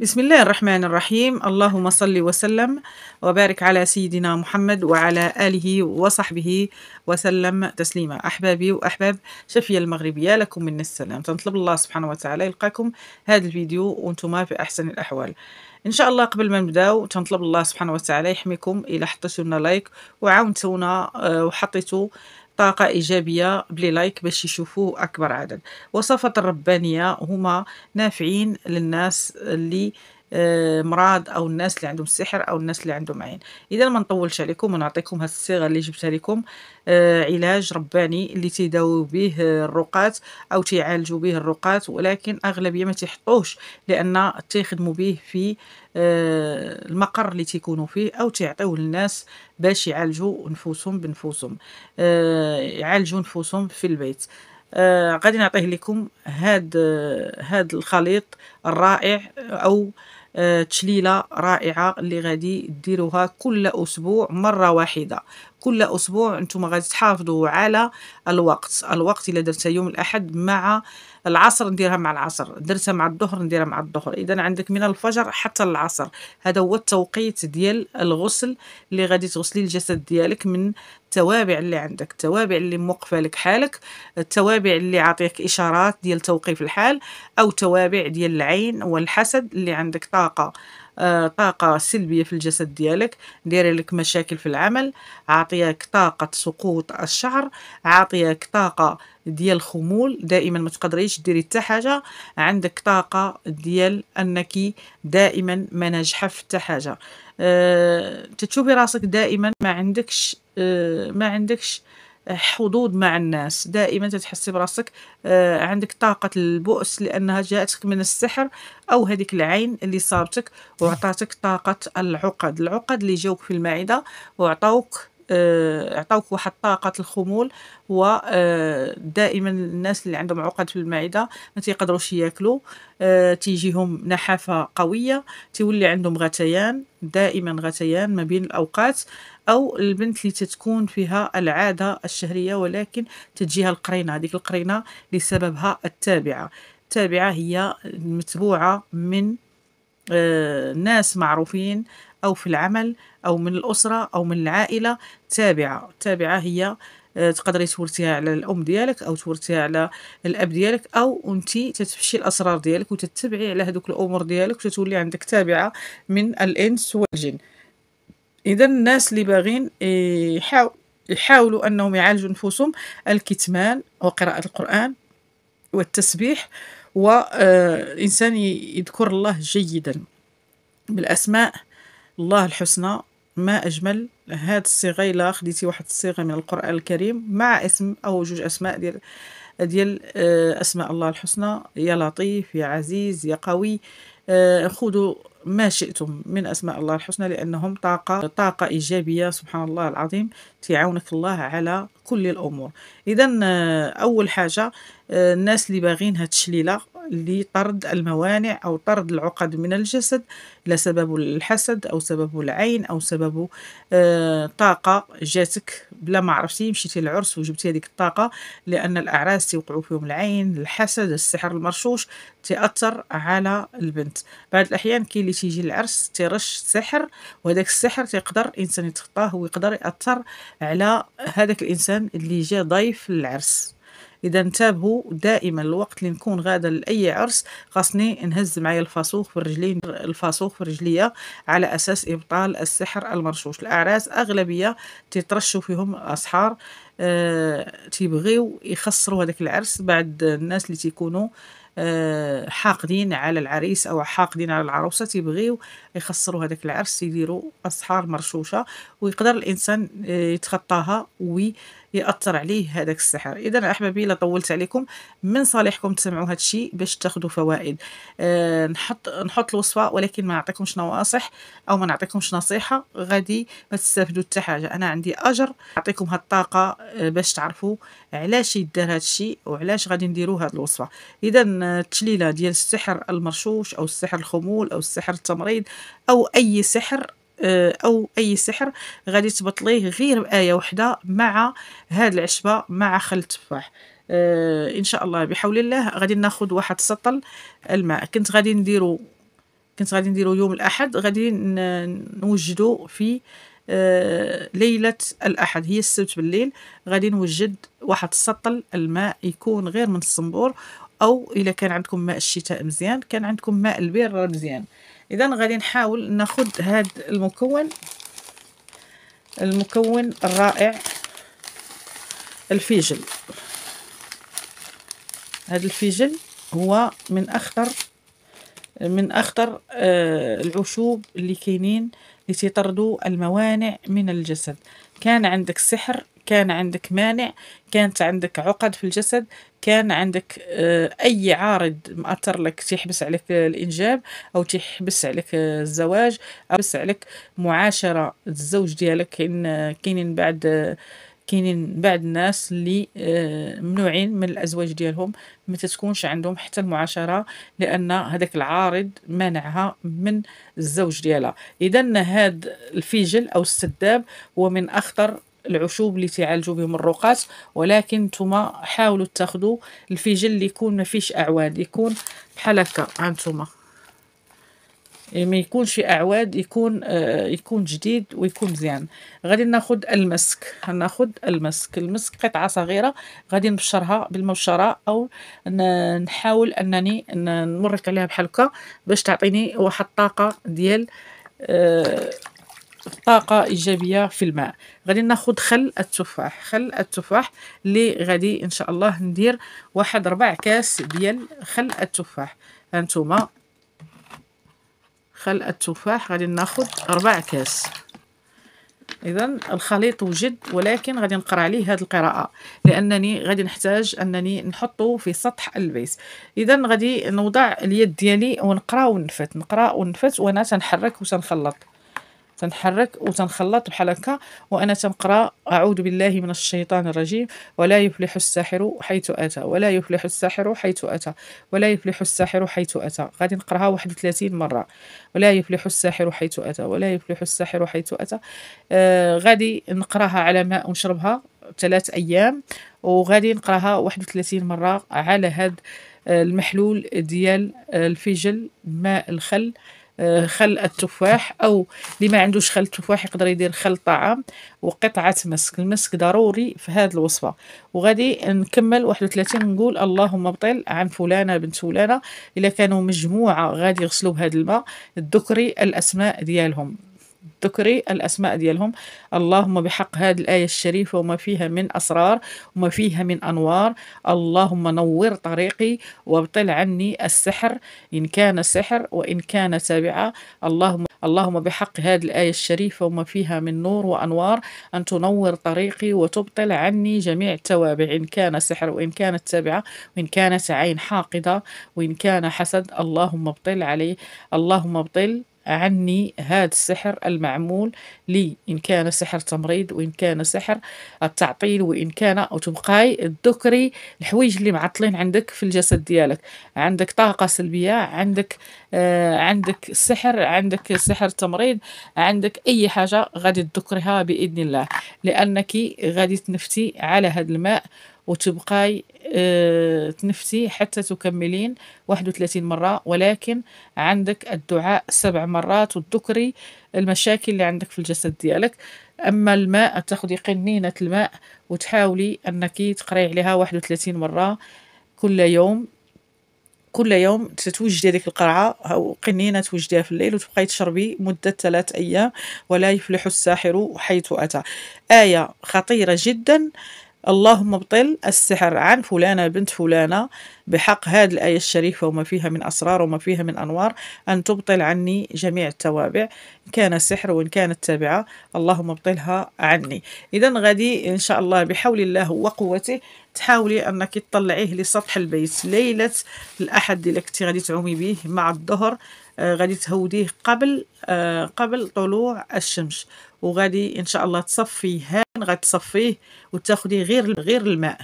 بسم الله الرحمن الرحيم اللهم صل وسلم وبارك على سيدنا محمد وعلى آله وصحبه وسلم تسليما أحبابي وأحباب شفية المغربية لكم من السلام تنطلب الله سبحانه وتعالى يلقاكم هذا الفيديو وانتم في أحسن الأحوال ان شاء الله قبل ما نبداو تنطلب الله سبحانه وتعالى يحميكم إلى حطيتونا لنا لايك وعاونتونا آه، وحطيتو طاقة إيجابية بلي لايك باش يشوفوه أكبر عدد وصفة الربانية هما نافعين للناس اللي آه، مراد او الناس اللي عندهم السحر او الناس اللي عندهم عين اذا ما نطولش عليكم ونعطيكم هذه الصيغه اللي جبتها لكم آه، علاج رباني اللي تيداويو به الرقات او تيعالجوا به الرقات ولكن اغلبيه ما تيحطوش لان تيخدموا به في آه، المقر اللي تيكونوا فيه او تيعطيوه للناس باش يعالجوا نفوسهم بنفوسهم يعالجوا نفوسهم في البيت آه غادي نعطيه لكم هاد آه هاد الخليط الرائع او آه، تشليله رائعه اللي غادي ديروها كل اسبوع مره واحده كل اسبوع انتم غادي تحافظوا على الوقت الوقت الا درتها يوم الاحد مع العصر نديرها مع العصر درتها مع الظهر نديرها مع الظهر اذا عندك من الفجر حتى العصر هذا هو التوقيت ديال الغسل اللي غادي تغسلي الجسد ديالك من التوابع اللي عندك التوابع اللي موقفه لك حالك التوابع اللي عاطيك اشارات ديال توقيف الحال او توابع ديال العين والحسد اللي عندك طاقه آه، طاقة سلبية في الجسد ديالك دايره لك مشاكل في العمل عاطياك طاقة سقوط الشعر عاطياك طاقة ديال الخمول دائما ما تقدريش ديري حتى حاجه عندك طاقه ديال انك دائما ما ناجحه في حتى حاجه أه تتشوفي راسك دائما ما عندكش أه ما عندكش أه حظوظ مع الناس دائما تتحسي براسك آه، عندك طاقة البؤس لأنها جاءتك من السحر أو هذيك العين اللي صابتك وعطاتك طاقة العقد العقد اللي جوك في المعدة وعطوك آه، عطاوك واحد طاقه الخمول هو آه، دائما الناس اللي عندهم عقد في المعده ما تيقدروش ياكلوا آه، تيجيهم نحافه قويه تيولي عندهم غثيان دائما غثيان ما بين الاوقات او البنت اللي تتكون فيها العاده الشهريه ولكن تجيها القرينه هذيك القرينه لسببها التابعه التابعه هي متبوعه من ناس معروفين أو في العمل أو من الأسرة أو من العائلة تابعة التابعة هي آه، تقدري تورثيها على الام ديالك او تورثيها على الاب ديالك او انت تتفشي الاسرار ديالك وتتبعي على هذوك الامور ديالك وتتولي عندك تابعه من الانس والجن اذا الناس اللي باغين يحاولوا انهم يعالجوا نفوسهم الكتمان وقراءه القران والتسبيح وإنسان آه، يذكر الله جيدا بالأسماء الله الحسنى ما أجمل هاد الصيغة إلا خديتي واحد الصيغة من القرآن الكريم مع اسم أو جوج أسماء ديال ديال آه، أسماء الله الحسنى يا لطيف يا عزيز يا قوي آه، خذوا ما شئتم من أسماء الله الحسنى لأنهم طاقة طاقة إيجابية سبحان الله العظيم تعاونك الله على كل الأمور إذا آه، أول حاجة الناس اللي باغين هاد الشليله لطرد الموانع أو طرد العقد من الجسد لا الحسد أو سبب العين أو سبب آه، طاقة جاتك بلا ما عرفتي مشيتي للعرس وجبتي هذيك الطاقة لأن الأعراس تيوقعوا فيهم العين الحسد السحر المرشوش تأثر على البنت بعض الأحيان كاين اللي تيجي العرس تيرش سحر وهذاك السحر تيقدر الإنسان يتخطاه ويقدر يأثر على هذاك الإنسان اللي جا ضيف للعرس اذا انتبهوا دائما الوقت اللي نكون غادا لاي عرس خاصني نهز معايا الفاسوخ في الرجلين الفاسوخ في رجليا على اساس ابطال السحر المرشوش الاعراس اغلبيه تترشوا فيهم اسحار أه تيبغيو يخسروا هذاك العرس بعد الناس اللي تيكونوا آه، حاقدين على العريس او حاقدين على العروسه تيبغيو يخسروا هذاك العرس يديروا اسحار مرشوشه ويقدر الانسان آه، يتخطاها ويأثر عليه هذاك السحر اذا احبابي لا طولت عليكم من صالحكم تسمعوا هذا الشيء باش تاخذوا فوائد آه، نحط نحط الوصفه ولكن ما نعطيكمش نواصح او ما نعطيكمش نصيحه غادي ما تستافدوا حتى حاجه انا عندي اجر نعطيكم هاد الطاقه باش تعرفوا علاش يدار هذا الشيء وعلاش غادي نديروا هاد الوصفه اذا التشليله ديال السحر المرشوش او السحر الخمول او السحر التمريض او اي سحر آه، او اي سحر غادي تبطليه غير بايه وحده مع هاد العشبه مع خل التفاح آه، ان شاء الله بحول الله غادي ناخد واحد سطل الماء كنت غادي نديرو كنت غادي نديرو يوم الاحد غادي نوجدو في آه، ليلة الأحد هي السبت بالليل غادي نوجد واحد سطل الماء يكون غير من الصنبور او الا كان عندكم ماء الشتاء مزيان كان عندكم ماء البير راه مزيان اذا غادي نحاول ناخذ هذا المكون المكون الرائع الفيجل هذا الفيجل هو من اخطر من اخطر آه، العشوب اللي كاينين اللي تيطردوا الموانع من الجسد كان عندك سحر كان عندك مانع كانت عندك عقد في الجسد كان عندك آه، أي عارض مأثر لك تيحبس عليك الإنجاب أو تيحبس عليك الزواج أو تيحبس عليك معاشرة الزوج ديالك كاين كاينين بعد كاينين بعض الناس اللي آه، ممنوعين من الازواج ديالهم ما تتكونش عندهم حتى المعاشره لان هذاك العارض منعها من الزوج ديالها اذا هذا الفيجل او السداب هو من اخطر العشوب اللي تعالجوا بهم الرقاس ولكن نتوما حاولوا تاخذوا الفجل اللي يكون ما فيش اعواد يكون بحال هكا ها نتوما إيه، ما يكونش اعواد يكون آه يكون جديد ويكون مزيان غادي ناخذ المسك ناخذ المسك المسك قطعه صغيره غادي نبشرها بالمبشره او نحاول انني نمرك عليها بحال هكا باش تعطيني واحد الطاقه ديال آه طاقه ايجابيه في الماء غادي ناخذ خل التفاح خل التفاح اللي غادي ان شاء الله ندير واحد ربع كاس ديال خل التفاح هانتوما خل التفاح غادي ناخذ ربع كاس اذا الخليط وجد ولكن غادي نقرا عليه هذه القراءه لانني غادي نحتاج انني نحطه في سطح البيس اذا غادي نوضع اليد ديالي ونقرا ونفت نقرا ونفت وانا تنحرك وتنخلط تنحرك وتنخلط بحال هكا وانا تنقرا اعوذ بالله من الشيطان الرجيم ولا يفلح الساحر حيث اتى ولا يفلح الساحر حيث اتى ولا يفلح الساحر حيث اتى غادي نقراها 31 مره ولا يفلح الساحر حيث اتى ولا يفلح الساحر حيث اتى آه غادي نقراها على ماء ونشربها ثلاث ايام وغادي نقراها 31 مره على هاد آه، المحلول ديال آه، الفجل ماء الخل آه، خل التفاح او اللي ما عندوش خل التفاح يقدر يدير خل طعام وقطعه مسك المسك ضروري في هذه الوصفه وغادي نكمل 31 نقول اللهم بطل عن فلانه بنت فلانه الا كانوا مجموعه غادي يغسلوا بهذا الماء الذكري الاسماء ديالهم ذكري الأسماء ديالهم اللهم بحق هذه الآية الشريفة وما فيها من أسرار وما فيها من أنوار اللهم نور طريقي وابطل عني السحر إن كان سحر وإن كان تابعة اللهم اللهم بحق هذه الآية الشريفة وما فيها من نور وأنوار أن تنور طريقي وتبطل عني جميع التوابع إن كان سحر وإن كانت تابعة وإن كانت عين حاقدة وإن كان حسد اللهم ابطل عليه اللهم ابطل عني هذا السحر المعمول لي إن كان سحر تمريض وإن كان سحر التعطيل وإن كان وتبقاي تبقاي تذكري الحوايج اللي معطلين عندك في الجسد ديالك عندك طاقة سلبية عندك آه عندك سحر عندك سحر تمريض عندك أي حاجة غادي تذكرها بإذن الله لأنك غادي تنفتي على هذا الماء وتبقاي آه، تنفسي حتى تكملين 31 مرة ولكن عندك الدعاء سبع مرات وتذكري المشاكل اللي عندك في الجسد ديالك أما الماء تاخدي قنينة الماء وتحاولي أنك تقري عليها 31 مرة كل يوم كل يوم تتوجدي هذيك القرعه او قنينه توجديها في الليل وتبقاي تشربي مده ثلاث ايام ولا يفلح الساحر حيث اتى ايه خطيره جدا اللهم ابطل السحر عن فلانة بنت فلانة بحق هذه الآية الشريفة وما فيها من أسرار وما فيها من أنوار أن تبطل عني جميع التوابع إن كان السحر وإن كانت تابعة اللهم ابطلها عني إذا غادي إن شاء الله بحول الله وقوته تحاولي أنك تطلعيه لسطح البيت ليلة الأحد كنتي غادي تعومي به مع الظهر آه، غادي تهوديه قبل آه، قبل طلوع الشمس وغادي ان شاء الله تصفيه هان غتصفيه وتاخدي غير غير الماء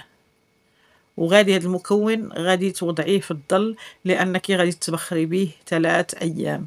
وغادي هذا المكون غادي توضعيه في الظل لانك غادي تبخري به ثلاث ايام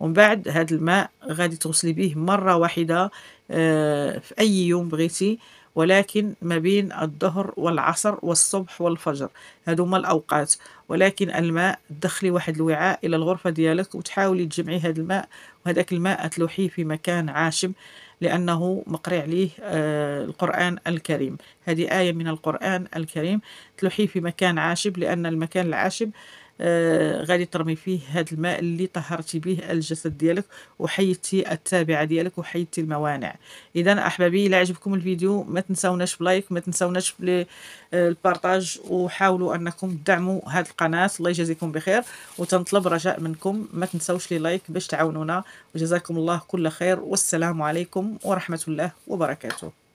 ومن بعد هذا الماء غادي تغسلي به مره واحده آه، في اي يوم بغيتي ولكن ما بين الظهر والعصر والصبح والفجر هادو هما الاوقات ولكن الماء دخلي واحد الوعاء الى الغرفه ديالك وتحاولي تجمعي هذا الماء وهذاك الماء تلوحيه في مكان عاشم لأنه مقرئ عليه آه، القرآن الكريم هذه آية من القرآن الكريم تلوحيه في مكان عاشب لأن المكان العاشب آه، غادي ترمي فيه هذا الماء اللي طهرتي به الجسد ديالك وحيدتي التابعه ديالك وحيدتي الموانع اذا احبابي الى عجبكم الفيديو ما تنساوناش بلايك ما تنساوناش بالبارطاج آه، وحاولوا انكم تدعموا هذه القناه الله يجازيكم بخير وتنطلب رجاء منكم ما تنساوش لي لايك باش تعاونونا وجزاكم الله كل خير والسلام عليكم ورحمه الله وبركاته